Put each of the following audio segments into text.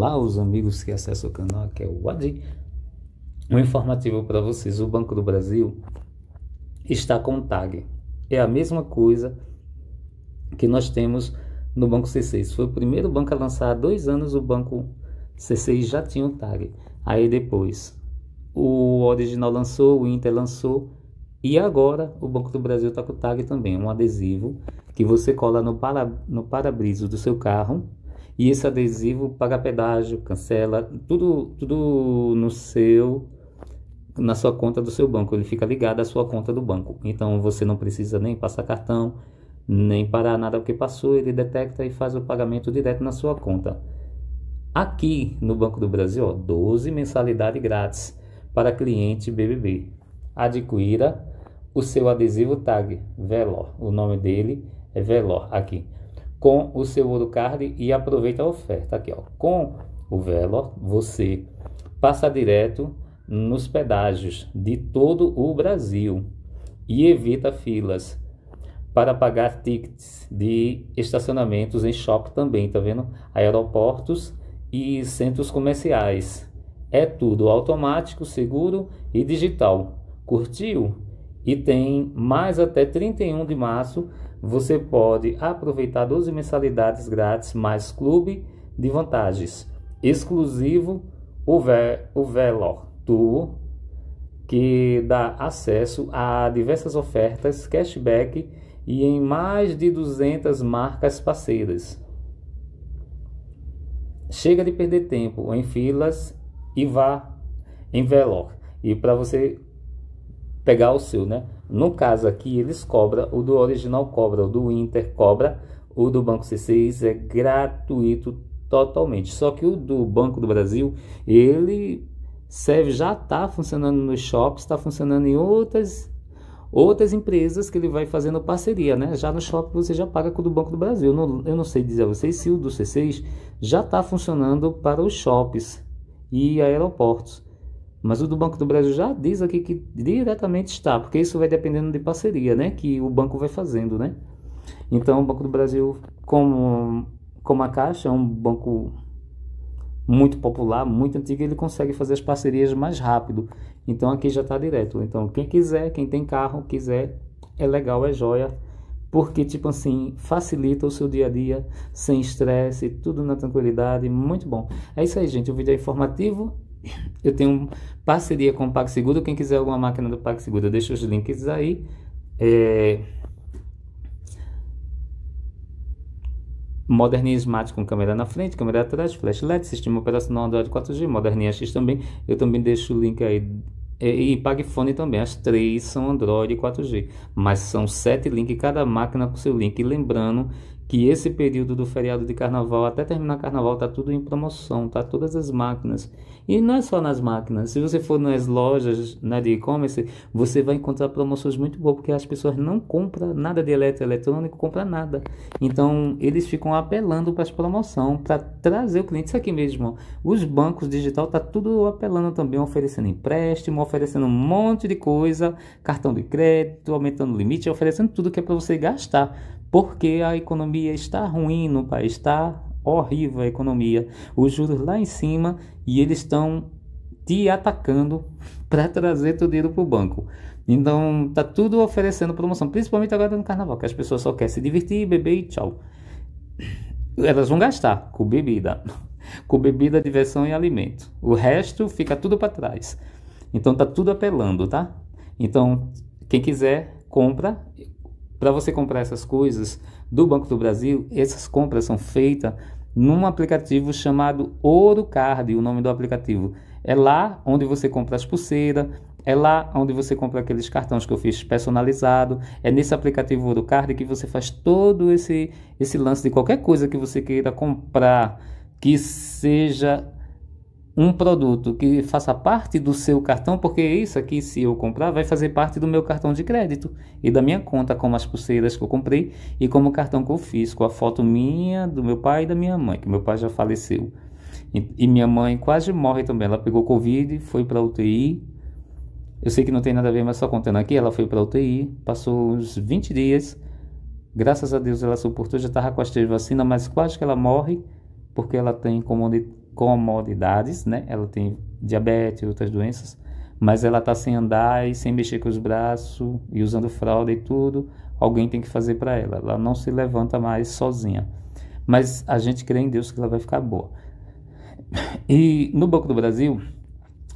Olá, os amigos que acessam o canal, que é o Adi. Um informativo para vocês: o Banco do Brasil está com tag. É a mesma coisa que nós temos no Banco C6. Foi o primeiro banco a lançar há dois anos. O Banco C6 já tinha o tag. Aí depois o original lançou, o Inter lançou. E agora o Banco do Brasil está com o tag também. Um adesivo que você cola no para-brisa no para do seu carro e esse adesivo paga pedágio, cancela, tudo, tudo no seu na sua conta do seu banco, ele fica ligado à sua conta do banco. Então você não precisa nem passar cartão, nem parar nada o que passou, ele detecta e faz o pagamento direto na sua conta. Aqui no Banco do Brasil, ó, 12 mensalidade grátis para cliente BBB. Adquira o seu adesivo tag Velo. O nome dele é Velo aqui com o seu Orocard e aproveita a oferta. Aqui, ó, com o Velo, você passa direto nos pedágios de todo o Brasil e evita filas para pagar tickets de estacionamentos em shopping também, tá vendo? Aeroportos e centros comerciais. É tudo automático, seguro e digital. Curtiu? E tem mais até 31 de março, você pode aproveitar 12 mensalidades grátis mais clube de vantagens. Exclusivo o, Ve o Velor Tour, que dá acesso a diversas ofertas, cashback e em mais de 200 marcas parceiras. Chega de perder tempo em filas e vá em Velor. E para você pegar o seu, né? No caso aqui, eles cobram, o do original cobra, o do Inter cobra, o do Banco C6 é gratuito totalmente. Só que o do Banco do Brasil, ele serve, já está funcionando nos shops, está funcionando em outras outras empresas que ele vai fazendo parceria, né? Já no shopping você já paga com o do Banco do Brasil. Eu não, eu não sei dizer a vocês se o do C6 já está funcionando para os shoppes e aeroportos. Mas o do Banco do Brasil já diz aqui que diretamente está, porque isso vai dependendo de parceria, né? Que o banco vai fazendo, né? Então, o Banco do Brasil, como, como a Caixa é um banco muito popular, muito antigo, ele consegue fazer as parcerias mais rápido. Então, aqui já está direto. Então, quem quiser, quem tem carro, quiser, é legal, é joia. Porque, tipo assim, facilita o seu dia a dia, sem estresse, tudo na tranquilidade, muito bom. É isso aí, gente. O vídeo é informativo eu tenho parceria com o PagSeguro. Quem quiser alguma máquina do PagSeguro, deixo os links aí. É... Moderninha Smart com câmera na frente, câmera atrás, flash LED, sistema operacional Android 4G, Moderninha X também. Eu também deixo o link aí. É, e, e Pagfone também, as três são Android 4G, mas são sete links, cada máquina com seu link. E lembrando que esse período do feriado de carnaval até terminar carnaval tá tudo em promoção, tá todas as máquinas. E não é só nas máquinas, se você for nas lojas né, de e-commerce, você vai encontrar promoções muito boas, porque as pessoas não compram nada de eletrônico, compram nada. Então eles ficam apelando para as promoções, para trazer o cliente. Isso aqui mesmo, os bancos digital tá tudo apelando também, oferecendo empréstimo, oferecendo um monte de coisa, cartão de crédito, aumentando o limite, oferecendo tudo que é para você gastar porque a economia está ruim no país, está horrível a economia, os juros lá em cima e eles estão te atacando para trazer teu dinheiro para o banco. Então tá tudo oferecendo promoção, principalmente agora no carnaval, que as pessoas só querem se divertir, beber e tchau. Elas vão gastar com bebida, com bebida, diversão e alimento. O resto fica tudo para trás. Então tá tudo apelando, tá? Então quem quiser compra, para você comprar essas coisas do Banco do Brasil, essas compras são feitas num aplicativo chamado Card, o nome do aplicativo. É lá onde você compra as pulseiras, é lá onde você compra aqueles cartões que eu fiz personalizado. É nesse aplicativo Card que você faz todo esse, esse lance de qualquer coisa que você queira comprar que seja um produto que faça parte do seu cartão, porque isso aqui, se eu comprar, vai fazer parte do meu cartão de crédito e da minha conta, como as pulseiras que eu comprei e como o cartão que eu fiz, com a foto minha, do meu pai e da minha mãe, que meu pai já faleceu. E, e minha mãe quase morre também, ela pegou Covid, foi para UTI. Eu sei que não tem nada a ver, mas só contando aqui, ela foi para UTI, passou uns 20 dias. Graças a Deus ela suportou, já estava com as três vacinas, mas quase que ela morre, porque ela tem comodidade comodidades, né? Ela tem diabetes e outras doenças, mas ela tá sem andar e sem mexer com os braços e usando fralda e tudo. Alguém tem que fazer para ela. Ela não se levanta mais sozinha. Mas a gente crê em Deus que ela vai ficar boa. E no Banco do Brasil,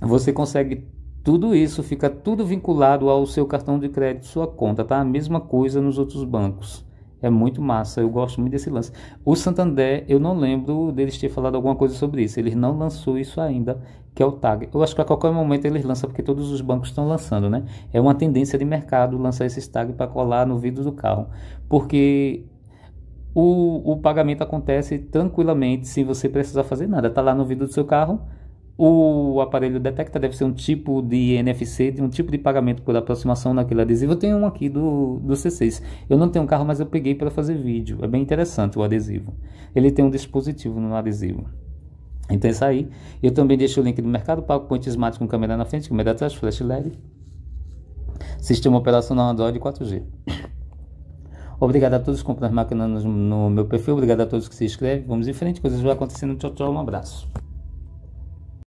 você consegue tudo isso, fica tudo vinculado ao seu cartão de crédito, sua conta, tá? A mesma coisa nos outros bancos. É muito massa, eu gosto muito desse lance. O Santander, eu não lembro deles ter falado alguma coisa sobre isso. Eles não lançou isso ainda, que é o TAG. Eu acho que a qualquer momento eles lançam, porque todos os bancos estão lançando, né? É uma tendência de mercado lançar esses TAG para colar no vidro do carro. Porque o, o pagamento acontece tranquilamente, sem você precisar fazer nada. Está lá no vidro do seu carro, o aparelho detecta deve ser um tipo de NFC, de um tipo de pagamento por aproximação naquele adesivo. Eu tenho um aqui do, do C6. Eu não tenho um carro, mas eu peguei para fazer vídeo. É bem interessante o adesivo. Ele tem um dispositivo no adesivo. Então é isso aí. Eu também deixo o link do mercado, Point Smart com câmera na frente, câmera atrás, flash LED. Sistema operacional Android 4G. Obrigado a todos que compram as máquinas no, no meu perfil. Obrigado a todos que se inscrevem. Vamos em frente, coisas vão acontecendo. Tchau, tchau. Um abraço.